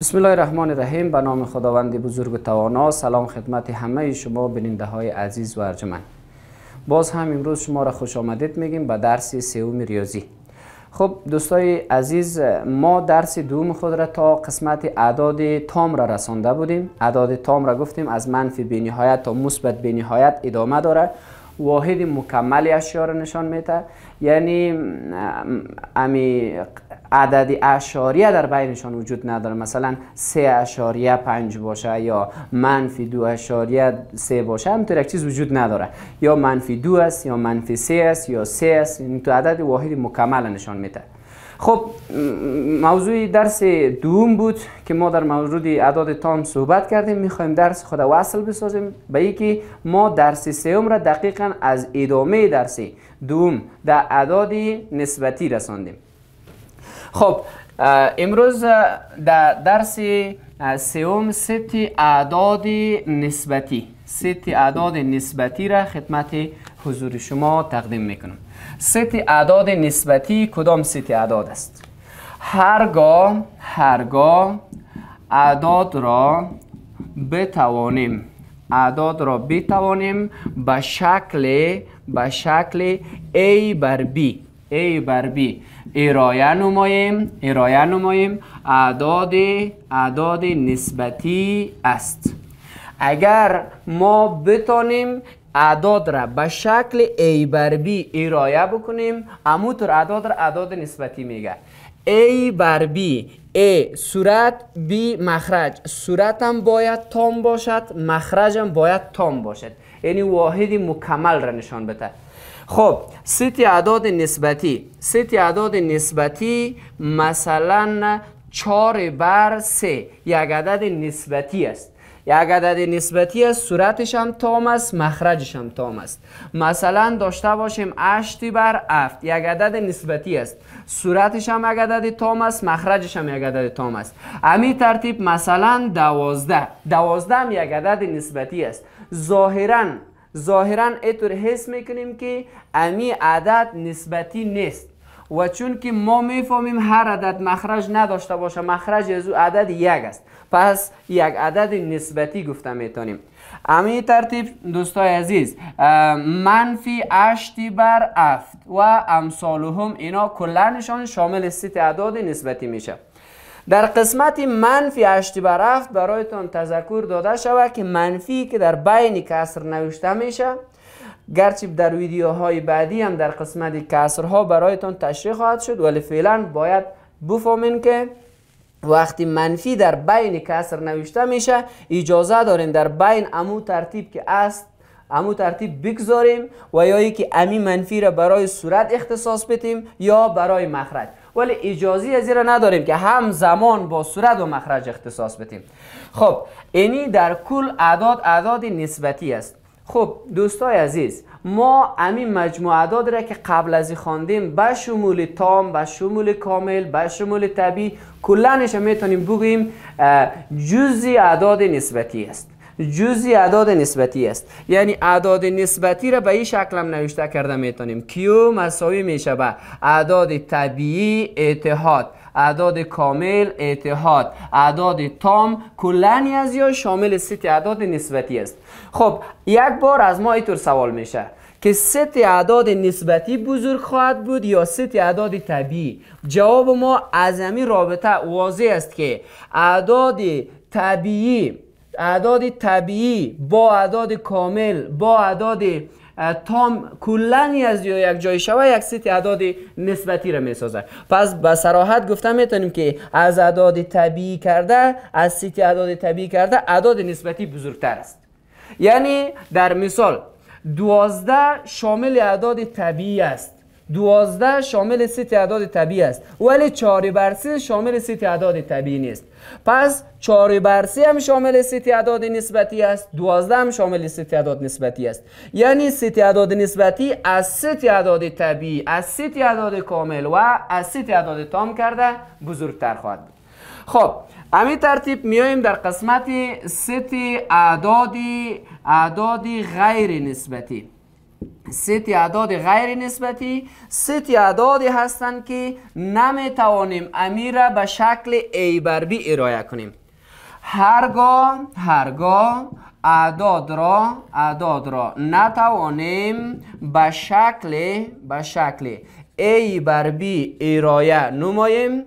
بسم الله الرحمن الرحیم به نام خداوند بزرگ و توانا سلام خدمت همه شما بیننده های عزیز و ارجمند باز هم امروز شما را خوش آمدید میگیم به درس سوم ریاضی خب دوستای عزیز ما درس دوم خود را تا قسمت اعداد تام را رسانده بودیم اعداد تام را گفتیم از منفی به نهایت تا مثبت به نهایت ادامه داره واحد مکمل اشیا را نشان میده یعنی امی عدد اشاریه در بینشان وجود نداره مثلا سه اشاریه پنج باشه یا منفی دو اشاریه سه باشه همینطور یک چیز وجود نداره یا منفی دو است یا منفی سه است یا سه است این تو عدد واحد مکمل نشان میده خب موضوع درس دوم بود که ما در مورد اعداد تام صحبت کردیم میخوایم درس خود وصل بسازیم به اینکه ما درس سوم را دقیقا از ادامه درس دوم در اعداد نسبتی رساندیم خب امروز در درس سوم ست اعداد نسبتی ست اعداد نسبتی را خدمت حضور شما تقدیم میکنم ست اعداد نسبتی کدام ست اعداد است هرگاه هرگاه اعداد را بتوانیم اعداد را بتوانیم به شکل به شکل A بر B A بر B ارائه نماییم ارائه نماییم اعداد اعداد نسبتی است اگر ما بتانیم اعداد را به شکل A بر B ارائه بکنیم اموتر اعداد را اعداد نسبتی میگه A بر B A صورت B مخرج صورت هم باید تام باشد مخرج هم باید تام باشد یعنی واحد مکمل را نشان بده خب سیتی عداد نسبتی سیتی عداد نسبتی مثلا 4 بر سه یک عدد نسبتی است یک عدد نسبتی است صورتش هم تام است مخرجش هم تام است مثلا داشته باشیم 8 بر افت یک عدد نسبتی است صورتش هم یک عدد تام است مخرجش هم یک عدد تام است امی ترتیب مثلا دوازده دوازده هم یک عدد نسبتی است ظاهرا ظاهرا ایتور حس میکنیم که امی عدد نسبتی نیست و چون که ما میفهمیم هر عدد مخرج نداشته باشه مخرج از او عدد یک است پس یک عدد نسبتی گفته میتونیم امی ترتیب دوستای عزیز منفی اشتی بر افت و امثالهم اینا کلنشان شامل ست عدد نسبتی میشه در قسمت منفی اشتی برفت برایتان تذکر داده شود که منفی که در بین کسر نوشته میشه گرچه در ویدیوهای بعدی هم در قسمت کسرها برایتان تشریح خواهد شد ولی فعلا باید بفهمین که وقتی منفی در بین کسر نوشته میشه اجازه داریم در بین امو ترتیب که است امو ترتیب بگذاریم و یا که امی منفی را برای صورت اختصاص بتیم یا برای مخرج ولی اجازه از را نداریم که هم زمان با صورت و مخرج اختصاص بدیم خب اینی در کل اعداد اعداد نسبتی است خب دوستای عزیز ما همین مجموع اعداد را که قبل ازی خواندیم به شمول تام به شمول کامل به شمول طبیعی کلنش میتونیم بگیم جزی اعداد نسبتی است جزی اعداد نسبتی است یعنی اعداد نسبتی را به این شکل هم نوشته کرده میتونیم کیو مساوی میشه به اعداد طبیعی اتحاد اعداد کامل اتحاد اعداد تام کلنی از یا شامل ست اعداد نسبتی است خب یک بار از ما اینطور سوال میشه که ست اعداد نسبتی بزرگ خواهد بود یا ست اعداد طبیعی جواب ما از همین رابطه واضح است که اعداد طبیعی اعداد طبیعی با اعداد کامل با اعداد تام کلنی از یک جای شوه یک سیت اعداد نسبتی را میسازه پس به سراحت گفتم میتونیم که از اعداد طبیعی کرده از سیت اعداد طبیعی کرده اعداد نسبتی بزرگتر است یعنی در مثال دوازده شامل اعداد طبیعی است دوازده شامل سه تعداد طبیعی است ولی چهار بر سه شامل سه تعداد طبیعی نیست پس 4 بر سه هم شامل سه تعداد نسبتی است دوازده هم شامل سه تعداد نسبتی است یعنی سه تعداد نسبتی از سه تعداد طبیعی از سه تعداد کامل و از سه تعداد تام کرده بزرگتر خواهد بود خب امی ترتیب میایم در قسمت ست تعداد اعداد غیر نسبتی سه اعداد غیر نسبتی سه تعدادی هستند که نمی توانیم را به شکل ای بر بی ارائه کنیم هرگاه هرگاه اعداد را اعداد را نتوانیم به شکل به شکل ای بر بی ارائه نماییم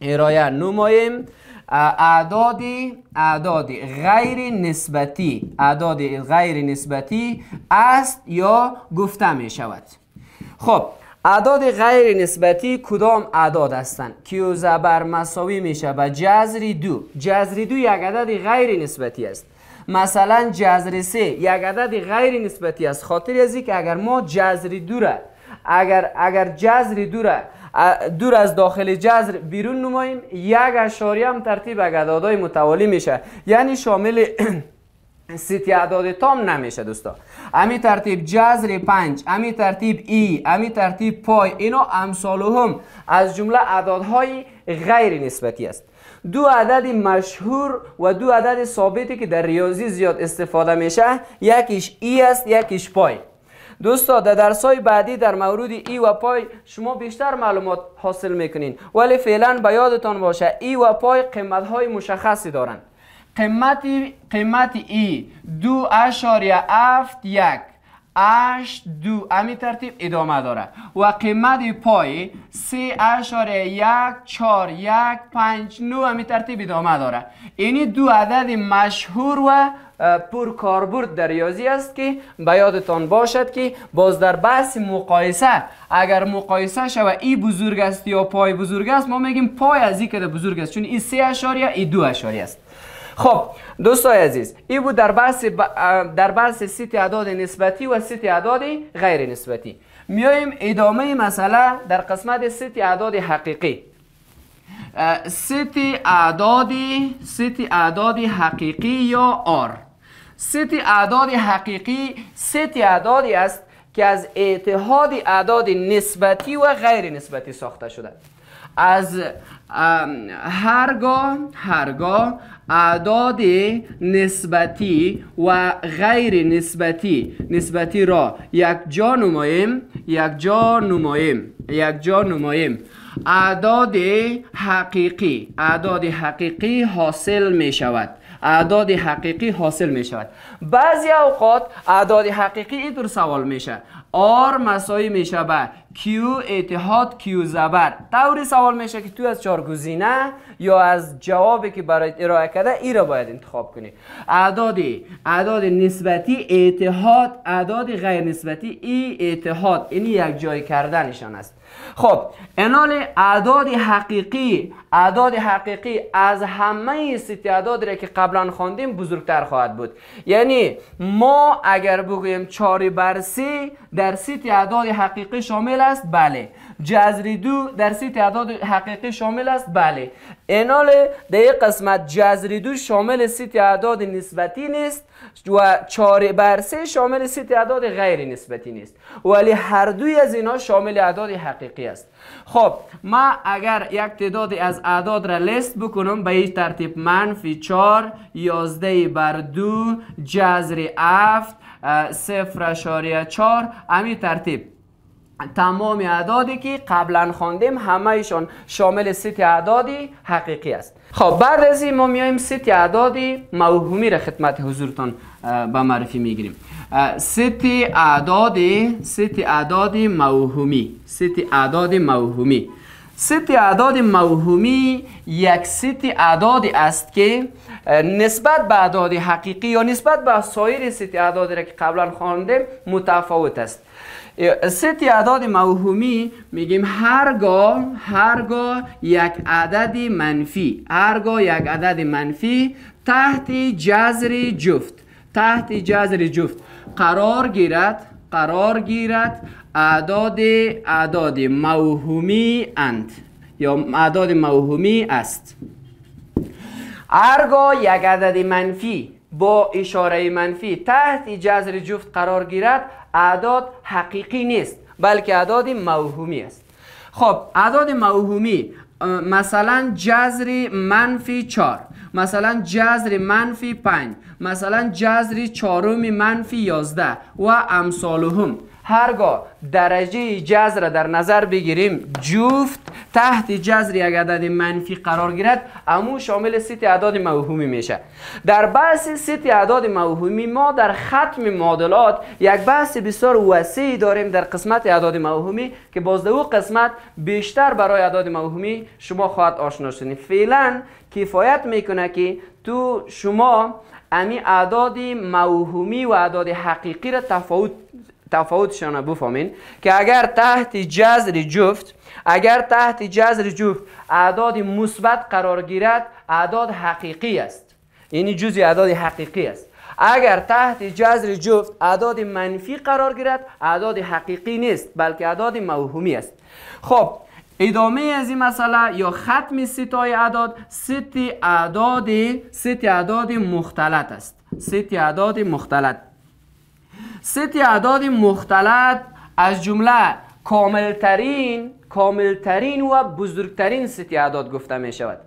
ارائه نماییم اعداد اعداد غیر نسبتی اعداد غیر نسبتی است یا گفته می شود خب اعداد غیر نسبتی کدام اعداد هستند که زبر مساوی شود؟ به جذر دو جذر دو یک عدد غیر نسبتی است مثلا جذر سه یک عدد غیر نسبتی است خاطر از که اگر ما جذر دو را اگر اگر جذر دو را دور از داخل جزر بیرون نماییم یک اشاری هم ترتیب اعدادهای متوالی میشه یعنی شامل سیتی اعداد تام نمیشه دوستا امی ترتیب جذر پنج امی ترتیب ای امی ترتیب پای اینا هم از جمله اعدادهای غیر نسبتی است دو عدد مشهور و دو عدد ثابتی که در ریاضی زیاد استفاده میشه یکیش ای است یکیش پای دوستا در درس های بعدی در مورد ای و پای شما بیشتر معلومات حاصل میکنین ولی فعلا به یادتان باشه ای و پای قیمت های مشخصی دارند قیمت قیمت ای دو اشاری افت یک اش دو امی ترتیب ادامه داره و قیمت پای سه اشاره یک چار یک پنج نو امی ترتیب ادامه داره اینی دو عدد مشهور و پر کاربرد در ریاضی است که به یادتان باشد که باز در بحث مقایسه اگر مقایسه شوه ای بزرگ است یا پای بزرگ است ما میگیم پای از این که بزرگ است چون این سه یا ای دو اشاریه است خب دوستای عزیز ای بود در بحث ب... در بحث سیت اعداد نسبتی و سیت اعداد غیر نسبتی میایم ادامه مسئله در قسمت سیت اعداد حقیقی سیتی اعدادی سیتی اعدادی حقیقی یا آر ست اعداد حقیقی ست اعدادی است که از اتحاد اعداد نسبتی و غیر نسبتی ساخته شده از هرگاه هرگاه اعداد نسبتی و غیر نسبتی نسبتی را یک جا نماییم یک جا نماییم یک جا نماییم اعداد حقیقی اعداد حقیقی حاصل می شود اعداد حقیقی حاصل می شود بعضی اوقات اعداد حقیقی اینطور سوال می شود. آر مساوی میشه به کیو اتحاد کیو زبر طوری سوال میشه که تو از چهار گزینه یا از جوابی که برای ارائه کرده ای را باید انتخاب کنی اعداد اعداد نسبتی اتحاد اعداد غیر نسبتی ای اتحاد این یک جای کردنشان است خب انال اعداد حقیقی اعداد حقیقی از همه ست اعدادی را که قبلا خواندیم بزرگتر خواهد بود یعنی ما اگر بگویم 4 بر سی در ست اعداد حقیقی شامل است بله جذری دو در سی تعداد حقیقی شامل است بله ایناله در یک قسمت جذری دو شامل سی تعداد نسبتی نیست و چهار بر سه شامل سی تعداد غیر نسبتی نیست ولی هر دوی از اینا شامل اعداد حقیقی است خب ما اگر یک تعداد از اعداد را لست بکنم به این ترتیب منفی چار یازده بر دو جزری افت سفر 0 چار امی ترتیب تمام اعدادی که قبلا خواندیم همهشان شامل سیتی اعدادی حقیقی است خب بعد از این ما میایم ست اعدادی موهومی را خدمت حضورتان به معرفی میگیریم سیتی اعدادی سیتی اعدادی موهومی سیتی اعدادی موهومی سیتی اعداد موهومی یک سیتی اعدادی است که نسبت به اعداد حقیقی یا نسبت به سایر ست اعدادی را که قبلا خواندیم متفاوت است سه تعداد موهومی میگیم هرگاه هرگاه یک عدد منفی هرگاه یک عدد منفی تحت جذر جفت تحت جذر جفت قرار گیرد قرار گیرد اعداد اعداد موهومی اند یا اعداد موهومی است هرگاه یک عدد منفی با اشاره منفی تحت جذر جفت قرار گیرد اعداد حقیقی نیست بلکه اعداد موهومی است خب اعداد موهومی مثلا جذر منفی 4 مثلا جذر منفی 5 مثلا جذر چهارم منفی 11 و امثالهم هرگاه درجه جذر در نظر بگیریم جفت تحت جذر اگر عدد منفی قرار گیرد امو شامل سیت اعداد موهومی میشه در بحث سیت اعداد موهومی ما در ختم معادلات یک بحث بسیار وسیعی داریم در قسمت اعداد موهومی که باز او قسمت بیشتر برای اعداد موهومی شما خواهد آشنا شدید فعلا کفایت میکنه که تو شما امی اعداد موهومی و اعداد حقیقی را تفاوت تفاوتشان بفهمین که اگر تحت جذر جفت اگر تحت جذر جفت اعداد مثبت قرار گیرد اعداد حقیقی است یعنی جزی اعداد حقیقی است اگر تحت جذر جفت اعداد منفی قرار گیرد اعداد حقیقی نیست بلکه اعداد موهومی است خب ادامه از این مسئله یا ختم ستای اعداد ست اعداد ست اعداد مختلط است ست اعداد مختلط ست اعداد مختلط از جمله کاملترین کاملترین و بزرگترین سیتی اعداد گفته می شود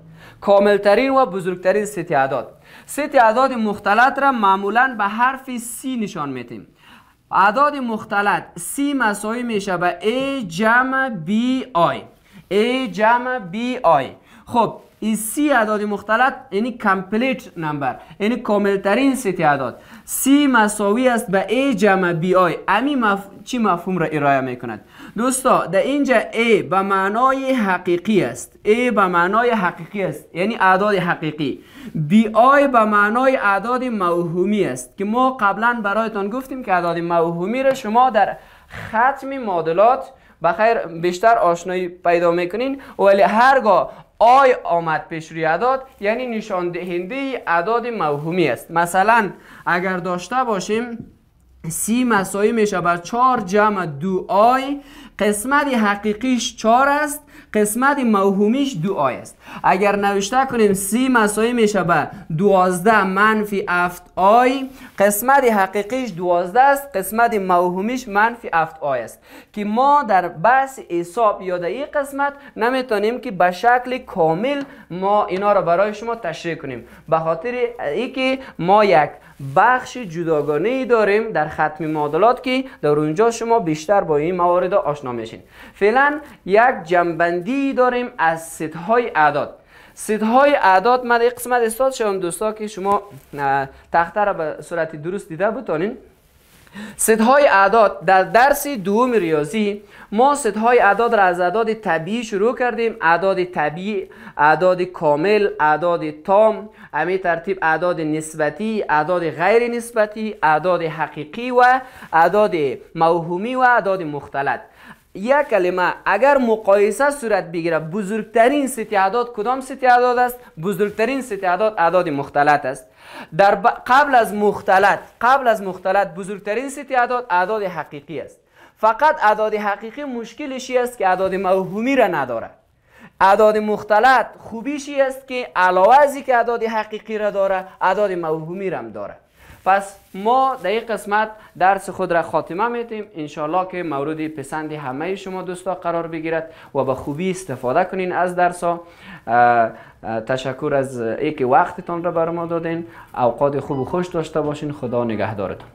کاملترین و بزرگترین سیتی اعداد سیتی اعداد مختلط را معمولا به حرف سی نشان می میتیم اعداد مختلط سی مساوی شود به A جمع بی آی A جمع بی آی خب این سی اعداد مختلط یعنی کمپلیت نمبر یعنی کاملترین سیتی اعداد سی مساوی است به A جمع بی آی امی مف... چی مفهوم را ارائه میکند دوستا در اینجا A به معنای حقیقی است A به معنای حقیقی است یعنی اعداد حقیقی آی به معنای اعداد موهومی است که ما قبلا برایتان گفتیم که اعداد موهومی را شما در ختم معادلات بخیر بیشتر آشنایی پیدا میکنین ولی هرگاه آی آمد پیش روی اعداد یعنی نشان دهنده اعداد موهومی است مثلا اگر داشته باشیم سی مسایی میشه بر چار جمع دو آی قسمت حقیقیش چار است قسمت موهومیش دو آی است اگر نوشته کنیم سی مسایی میشه بر دوازده منفی افت آی قسمت حقیقیش دوازده است قسمت موهومیش منفی افت آی است که ما در بحث حساب یا در این قسمت نمیتونیم که به شکل کامل ما اینا را برای شما تشریح کنیم به خاطر اینکه ما یک بخش جداگانه ای داریم در ختم معادلات که در اونجا شما بیشتر با این موارد آشنا میشین فعلا یک جنبندی داریم از ست های اعداد ست های اعداد من قسمت استاد شدم دوستا که شما تخته را به صورت درست دیده بتانین های اعداد در درس دوم ریاضی ما های اعداد را از اعداد طبیعی شروع کردیم اعداد طبیعی اعداد کامل اعداد تام همین ترتیب اعداد نسبتی اعداد غیر نسبتی اعداد حقیقی و اعداد موهومی و اعداد مختلط یک کلمه اگر مقایسه صورت بگیره بزرگترین ست اعداد کدام ستی اعداد است بزرگترین ست اعداد اعداد مختلط است در قبل از مختلط قبل از مختلط بزرگترین ستی اعداد اعداد حقیقی است فقط اعداد حقیقی مشکلشی است که اعداد موهومی را ندارد اعداد مختلط خوبیشی است که علاوه از که اعداد حقیقی را داره اعداد موهومی را هم داره پس ما در این قسمت درس خود را خاتمه میتیم انشالله که مورد پسند همه شما دوستا قرار بگیرد و به خوبی استفاده کنین از درس ها تشکر از اینکه وقتتان را بر ما دادین اوقات خوب و خوش داشته باشین خدا نگهدارتان